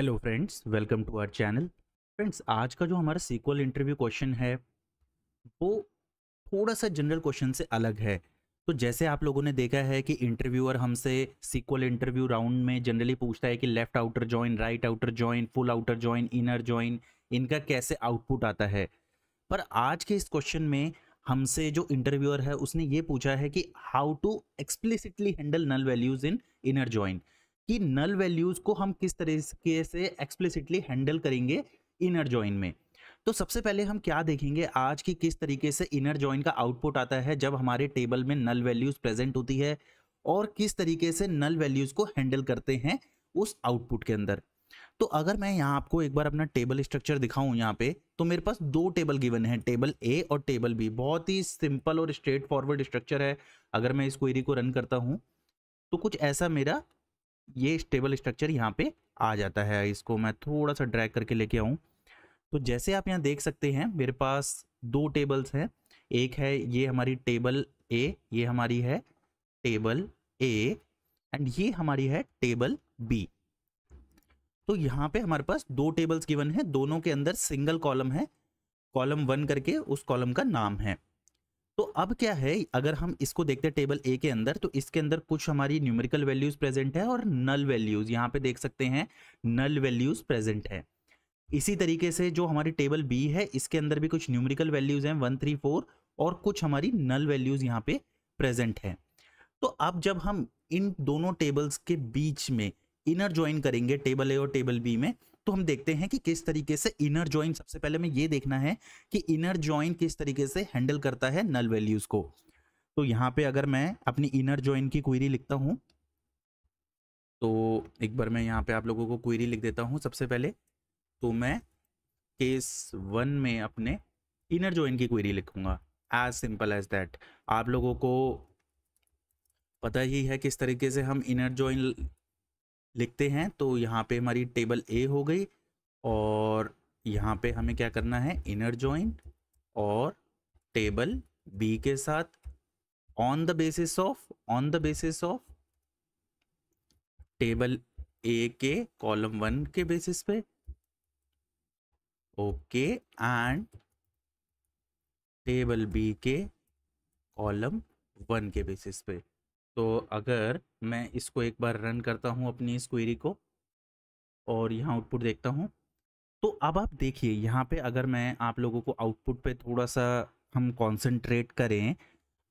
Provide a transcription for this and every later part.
Hello friends welcome to our channel friends आज का जो हमारा सीक्वल इंटरव्यू क्वेश्चन है वो थोड़ा सा जनरल क्वेश्चन से अलग है तो जैसे आप लोगों ने देखा है कि इंटरव्यूअर हमसे सीक्वल इंटरव्यू राउंड में जनरली पूछता है कि left outer join right outer join full outer join inner join इनका कैसे आउटपुट आता है पर आज के इस क्वेश्चन में हमसे जो इंटरव्यूअर है उसने ये पूछा है कि how to explicitly handle null values in inner join कि नल वैल्यूज को हम किस तरीके से एक्सप्लिसिटली हैंडल करेंगे इनर ज्वाइन में तो सबसे पहले हम क्या देखेंगे आज की किस तरीके से इनर ज्वाइन का आउटपुट आता है जब हमारे टेबल में नल वैल्यूज प्रेजेंट होती है और किस तरीके से नल वैल्यूज को हैंडल करते हैं उस आउटपुट के अंदर तो अगर मैं यहाँ आपको एक बार अपना टेबल स्ट्रक्चर दिखाऊं यहाँ पे तो मेरे पास दो टेबल गिवन है टेबल ए और टेबल बी बहुत ही सिंपल और स्ट्रेट फॉरवर्ड स्ट्रक्चर है अगर मैं इस क्वेरी को रन करता हूँ तो कुछ ऐसा मेरा ये स्टेबल स्ट्रक्चर यहाँ पे आ जाता है इसको मैं थोड़ा सा ड्रैग करके लेके आऊँ तो जैसे आप यहाँ देख सकते हैं मेरे पास दो टेबल्स हैं एक है ये हमारी टेबल ए ये हमारी है टेबल ए एंड ये हमारी है टेबल बी तो यहाँ पे हमारे पास दो टेबल्स गिवन है दोनों के अंदर सिंगल कॉलम है कॉलम वन करके उस कॉलम का नाम है तो अब क्या है अगर हम इसको देखते हैं टेबल ए के अंदर तो इसके अंदर कुछ हमारी न्यूमेरिकल वैल्यूज प्रेजेंट है और नल वैल्यूज यहाँ पे देख सकते हैं नल वैल्यूज प्रेजेंट है इसी तरीके से जो हमारी टेबल बी है इसके अंदर भी कुछ न्यूमेरिकल वैल्यूज हैं वन थ्री फोर और कुछ हमारी नल वैल्यूज यहाँ पे प्रेजेंट है तो अब जब हम इन दोनों टेबल्स के बीच में इनर ज्वाइन करेंगे टेबल ए और टेबल बी में तो हम देखते हैं कि किस तरीके से इनर ज्वाइन सबसे पहले हमें ये देखना है कि इनर ज्वाइन किस तरीके से हैंडल करता है नल वैल्यूज को तो यहाँ पे अगर मैं अपनी इनर ज्वाइन की क्वेरी लिखता हूँ तो एक बार मैं यहाँ पे आप लोगों को क्वेरी लिख देता हूँ सबसे पहले तो मैं केस वन में अपने इनर ज्वाइन की क्वेरी लिखूंगा एज सिंपल एज दैट आप लोगों को पता ही है किस तरीके से हम इनर ज्वाइन लिखते हैं तो यहाँ पे हमारी टेबल ए हो गई और यहाँ पे हमें क्या करना है इनर जॉइन और टेबल बी के साथ on the basis of on the basis of table A के कॉलम वन के बेसिस पे ओके एंड टेबल बी के कॉलम वन के बेसिस पे तो अगर मैं इसको एक बार रन करता हूँ अपनी इस क्वेरी को और यहाँ आउटपुट देखता हूँ तो अब आप देखिए यहाँ पे अगर मैं आप लोगों को आउटपुट पे थोड़ा सा हम कंसंट्रेट करें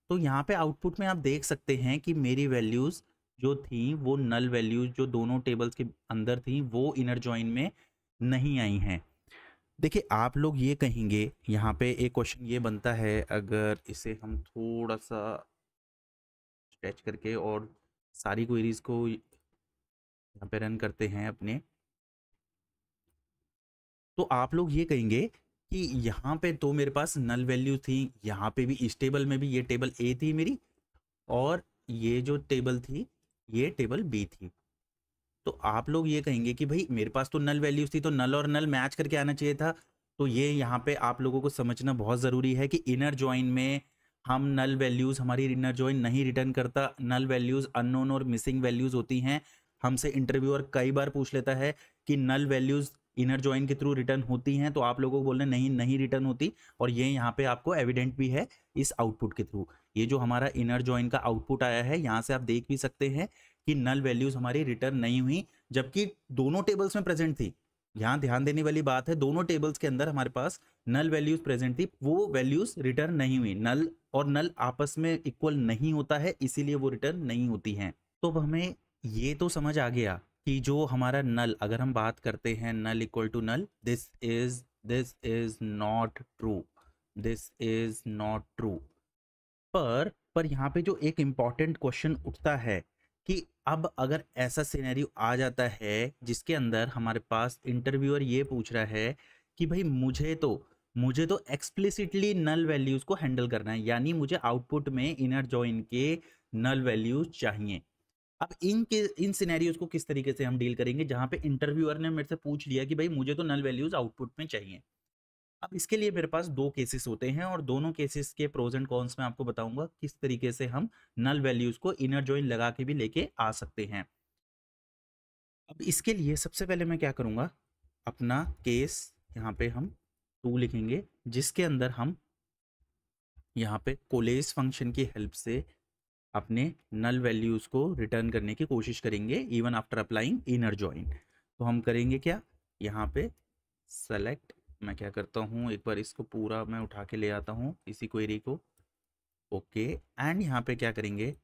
तो यहाँ पे आउटपुट में आप देख सकते हैं कि मेरी वैल्यूज़ जो थी वो नल वैल्यूज़ जो दोनों टेबल्स के अंदर थी वो इनर जॉइन में नहीं आई हैं देखिए आप लोग ये कहेंगे यहाँ पे एक क्वेश्चन ये बनता है अगर इसे हम थोड़ा सा अटैच करके और सारी क्वेरीज़ को यहाँ पे रन करते हैं अपने तो आप लोग ये कहेंगे कि यहाँ पे तो मेरे पास नल वैल्यू थी यहाँ पे भी इस टेबल में भी ये टेबल ए थी मेरी और ये जो टेबल थी ये टेबल बी थी तो आप लोग ये कहेंगे कि भाई मेरे पास तो नल वैल्यूज थी तो नल और नल मैच करके आना चाहिए था तो ये यहाँ पे आप लोगों को समझना बहुत ज़रूरी है कि इनर ज्वाइन में हम नल वैल्यूज़ हमारी इनर ज्वाइन नहीं रिटर्न करता नल वैल्यूज़ अननोन और मिसिंग वैल्यूज़ होती हैं हमसे इंटरव्यूअर कई बार पूछ लेता है कि नल वैल्यूज़ इनर ज्वाइन के थ्रू रिटर्न होती हैं तो आप लोगों को बोलने नहीं नहीं रिटर्न होती और ये यहाँ पे आपको एविडेंट भी है इस आउटपुट के थ्रू ये जो हमारा इनर ज्वाइन का आउटपुट आया है यहाँ से आप देख भी सकते हैं कि नल वैल्यूज़ हमारी रिटर्न नहीं हुई जबकि दोनों टेबल्स में प्रेजेंट थी यहाँ ध्यान देने वाली बात है दोनों टेबल्स के अंदर हमारे पास नल वैल्यूज प्रेजेंट थी वो वैल्यूज रिटर्न नहीं हुई नल और नल आपस में इक्वल नहीं होता है इसीलिए वो रिटर्न नहीं होती हैं तो हमें ये तो समझ आ गया कि जो हमारा नल अगर हम बात करते हैं null equal to null this is this is not true this is not true पर पर यहाँ पे जो एक इम्पॉर्टेंट क्वेश्चन उठता है कि अब अगर ऐसा सिनेरियो आ जाता है जिसके अंदर हमारे पास इंटरव्यूअर ये पूछ रहा है कि भाई मुझे तो मुझे तो एक्सप्लिसिटली नल वैल्यूज़ को हैंडल करना है यानी मुझे आउटपुट में इनर जॉइन के नल वैल्यूज चाहिए अब इन के इन सिनेरियोज को किस तरीके से हम डील करेंगे जहां पे इंटरव्यूअर ने मेरे से पूछ लिया कि भाई मुझे तो नल वैल्यूज आउटपुट में चाहिए अब इसके लिए मेरे पास दो केसेस होते हैं और दोनों केसेस के प्रोज एंड कॉन्स में आपको बताऊंगा किस तरीके से हम नल वैल्यूज को इनर ज्वाइन लगा के भी लेके आ सकते हैं अब इसके लिए सबसे पहले मैं क्या करूंगा अपना केस यहाँ पे हम टू लिखेंगे जिसके अंदर हम यहाँ पे कोलेज फंक्शन की हेल्प से अपने नल वैल्यूज को रिटर्न करने की कोशिश करेंगे even after applying inner join तो हम करेंगे क्या यहाँ पे सेलेक्ट मैं क्या करता हूँ एक बार इसको पूरा मैं उठा के ले आता हूँ इसी क्वेरी को ओके एंड यहाँ पे क्या करेंगे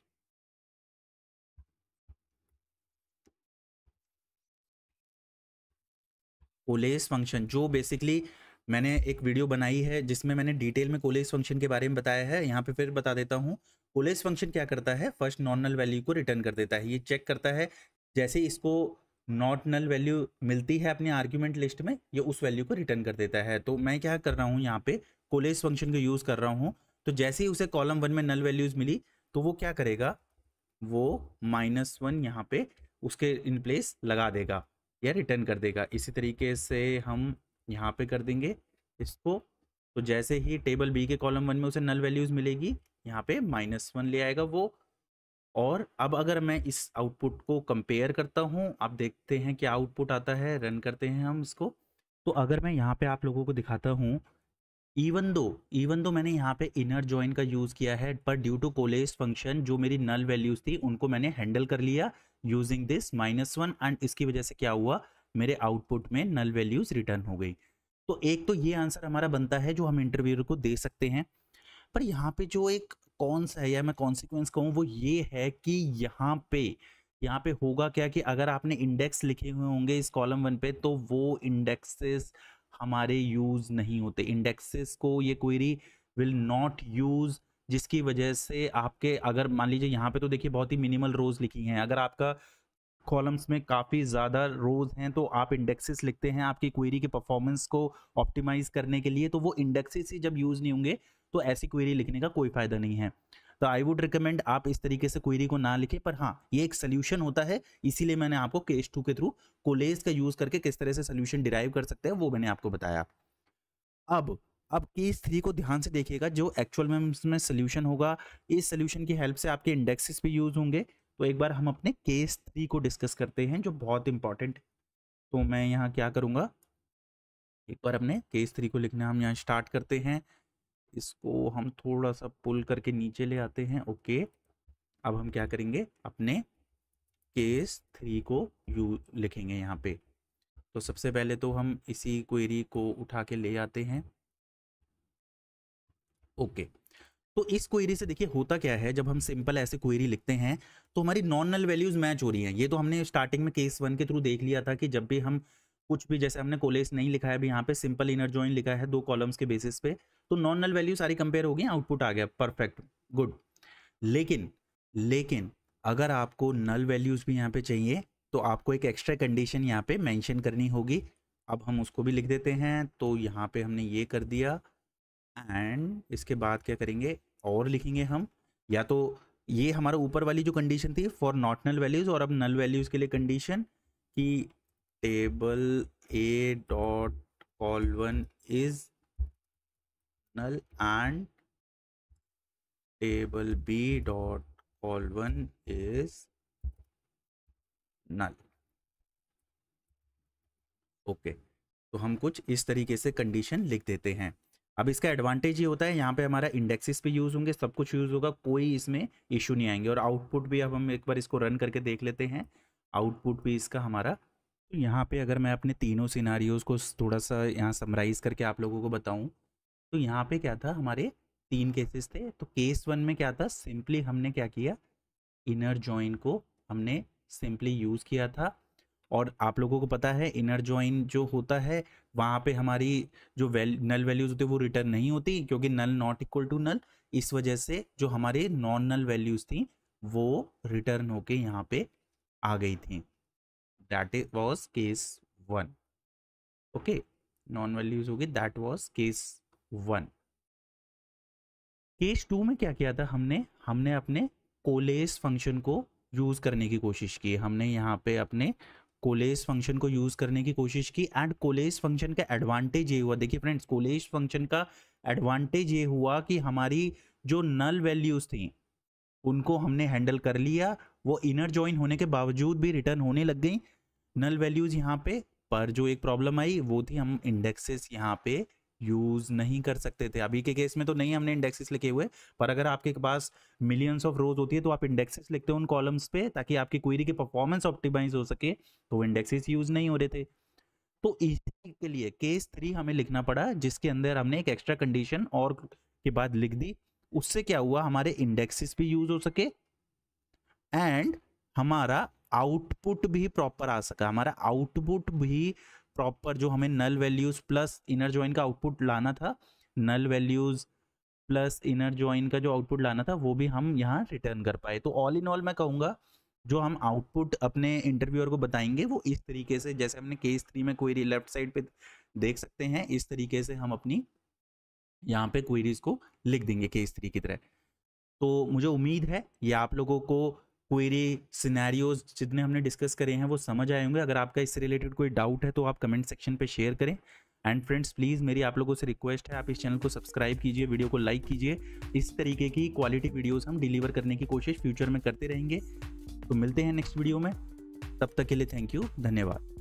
कोलेस फंक्शन जो बेसिकली मैंने एक वीडियो बनाई है जिसमें मैंने डिटेल में कोलेज फंक्शन के बारे में बताया है यहाँ पे फिर बता देता हूँ कोलेज फंक्शन क्या करता है फर्स्ट नॉन नल वैल्यू को रिटर्न कर देता है ये चेक करता है जैसे इसको नॉट नल वैल्यू मिलती है अपने आर्ग्यूमेंट लिस्ट में ये उस वैल्यू को रिटर्न कर देता है तो मैं क्या कर रहा हूँ यहाँ पे कोलेज फंक्शन को यूज़ कर रहा हूँ तो जैसे ही उसे कॉलम वन में नल वैल्यूज़ मिली तो वो क्या करेगा वो माइनस वन यहाँ पे उसके इन प्लेस लगा देगा या रिटर्न कर देगा इसी तरीके से हम यहाँ पे कर देंगे इसको तो जैसे ही टेबल बी के कॉलम वन में उसे नल वैल्यूज मिलेगी यहाँ पे माइनस वन ले आएगा वो और अब अगर मैं इस आउटपुट को कंपेयर करता हूँ आप देखते हैं क्या आउटपुट आता है रन करते हैं हम इसको तो अगर मैं यहाँ पे आप लोगों को दिखाता हूँ इवन दो इवन दो मैंने यहाँ पे इनर ज्वाइन का यूज़ किया है पर ड्यू टू कोलेज फंक्शन जो मेरी नल वैल्यूज थी उनको मैंने हैंडल कर लिया using this minus one and इसकी वजह से क्या हुआ मेरे आउटपुट में नल वैल्यूज रिटर्न हो गई तो एक तो ये आंसर हमारा बनता है जो हम इंटरव्यूर को दे सकते हैं पर यहाँ पे जो एक कौन सा है या मैं कॉन्सिक्वेंस कहूँ वो ये है कि यहाँ पे यहाँ पे होगा क्या कि अगर आपने इंडेक्स लिखे हुए होंगे इस कॉलम वन पे तो वो इंडेक्सेस हमारे यूज़ नहीं होते इंडेक्सेस को ये क्वेरी विल नॉट यूज़ जिसकी वजह से आपके अगर मान लीजिए यहाँ पे तो देखिए बहुत ही मिनिमल रोज़ लिखी हैं अगर आपका कॉलम्स में काफ़ी ज़्यादा रोज हैं तो आप इंडेक्सेस लिखते हैं आपकी क्वेरी के परफॉर्मेंस को ऑप्टिमाइज करने के लिए तो वो इंडेक्सेस ही जब यूज़ नहीं होंगे तो ऐसी क्वेरी लिखने का कोई फ़ायदा नहीं है तो आई वुड रिकमेंड आप इस तरीके से क्वेरी को ना लिखें पर हाँ ये एक सोल्यूशन होता है इसीलिए मैंने आपको केस टू के थ्रू कोलेज का यूज़ करके किस तरह से सोल्यूशन डिराइव कर सकते हैं वो मैंने आपको बताया अब अब केस थ्री को ध्यान से देखिएगा जो एक्चुअल में इसमें सोल्यूशन होगा इस सोल्यूशन की हेल्प से आपके इंडेक्सेस भी यूज़ होंगे तो एक बार हम अपने केस थ्री को डिस्कस करते हैं जो बहुत इंपॉर्टेंट तो मैं यहाँ क्या करूँगा एक बार अपने केस थ्री को लिखना हम यहाँ स्टार्ट करते हैं इसको हम थोड़ा सा पुल करके नीचे ले आते हैं ओके अब हम क्या करेंगे अपने केस थ्री को यू लिखेंगे यहाँ पे तो सबसे पहले तो हम इसी क्वेरी को उठा के ले आते हैं ओके okay. तो इस क्वेरी से देखिए होता क्या है जब हम सिंपल ऐसे क्वेरी लिखते हैं तो हमारी नॉन नल वैल्यूज मैच हो रही हैं ये तो हमने स्टार्टिंग में केस वन के थ्रू देख लिया था कि जब भी हम कुछ भी जैसे हमने कोलेस नहीं लिखा है अभी यहाँ पे सिंपल इनर ज्वाइन लिखा है दो कॉलम्स के बेसिस पे तो नॉन नल वैल्यू सारी कंपेयर हो गई आउटपुट आ गया परफेक्ट गुड लेकिन लेकिन अगर आपको नल वैल्यूज भी यहाँ पे चाहिए तो आपको एक एक्स्ट्रा कंडीशन यहाँ पे मैंशन करनी होगी अब हम उसको भी लिख देते हैं तो यहाँ पे हमने ये कर दिया एंड इसके बाद क्या करेंगे और लिखेंगे हम या तो ये हमारा ऊपर वाली जो कंडीशन थी फॉर नॉट नल वैल्यूज़ और अब नल वैल्यूज़ के लिए कंडीशन कि table A dot one is null and table B dot one is null okay तो हम कुछ इस तरीके से कंडीशन लिख देते हैं अब इसका एडवांटेज ये होता है यहाँ पे हमारा इंडेक्सेस भी यूज़ होंगे सब कुछ यूज़ होगा कोई इसमें इशू नहीं आएंगे और आउटपुट भी अब हम एक बार इसको रन करके देख लेते हैं आउटपुट भी इसका हमारा तो यहाँ पे अगर मैं अपने तीनों सिनारियोज़ को थोड़ा सा यहाँ समराइज़ करके आप लोगों को बताऊँ तो यहाँ पे क्या था हमारे तीन केसेस थे तो केस वन में क्या था सिंपली हमने क्या किया इनर जॉइन को हमने सिंपली यूज़ किया था और आप लोगों को पता है इनर ज्वाइन जो होता है वहाँ पे हमारी जो वैल नल वैल्यूज होती है वो रिटर्न नहीं होती क्योंकि null not equal to null इस वजह से जो हमारे नॉन नल वैल्यूज थी वो रिटर्न होके यहाँ पे आ गई थी that was case one okay non values होगी that was case one case two में क्या किया था हमने हमने अपने कोलेस फंक्शन को यूज़ करने की कोशिश की हमने यहाँ पे अपने कोलेस फंक्शन को यूज़ करने की कोशिश की एंड कोलेस फंक्शन का एडवांटेज ये हुआ देखिए फ्रेंड्स कोलेस फंक्शन का एडवांटेज ये हुआ कि हमारी जो नल वैल्यूज़ थी उनको हमने हैंडल कर लिया वो इनर ज्वाइन होने के बावजूद भी रिटर्न होने लग गई नल वैल्यूज़ यहाँ पे पर जो एक प्रॉब्लम आई वो थी हम इंडेक्सेस यहाँ पे यूज़ नहीं कर सकते थे अभी के केस में तो नहीं हमने इंडेक्सेस लिखे हुए पर अगर आपके पास मिलियंस ऑफ रोज होती है तो आप इंडेक्सेस लिखते हो उन कॉलम्स पे ताकि आपकी क्वेरी की परफॉर्मेंस ऑप्टिमाइज हो सके तो इंडेक्सेस यूज़ नहीं हो रहे थे तो इसी के लिए केस थ्री हमें लिखना पड़ा जिसके अंदर हमने एक एक्स्ट्रा कंडीशन और के बाद लिख दी उससे क्या हुआ हमारे इंडेक्सेस भी यूज़ हो सके एंड हमारा आउटपुट भी प्रॉपर आ सका हमारा आउटपुट भी प्रॉपर जो हमें null values plus inner join का आउटपुट लाना था null values plus inner join का जो आउटपुट लाना था वो भी हम यहाँ रिटर्न कर पाए तो ऑल इन ऑल मैं कहूँगा जो हम आउटपुट अपने इंटरव्यूअर को बताएंगे वो इस तरीके से जैसे हमने केस थ्री में क्वेरी लेफ्ट साइड पे देख सकते हैं इस तरीके से हम अपनी यहाँ पे क्वेरीज को लिख देंगे केस थ्री की तरह तो मुझे उम्मीद है ये आप लोगों को क्वेरी सिनेरियोज जितने हमने डिस्कस करे हैं वो समझ आए होंगे अगर आपका इससे रिलेटेड कोई डाउट है तो आप कमेंट सेक्शन पे शेयर करें एंड फ्रेंड्स प्लीज़ मेरी आप लोगों से रिक्वेस्ट है आप इस चैनल को सब्सक्राइब कीजिए वीडियो को लाइक कीजिए इस तरीके की क्वालिटी वीडियोस हम डिलीवर करने की कोशिश फ्यूचर में करते रहेंगे तो मिलते हैं नेक्स्ट वीडियो में तब तक के लिए थैंक यू धन्यवाद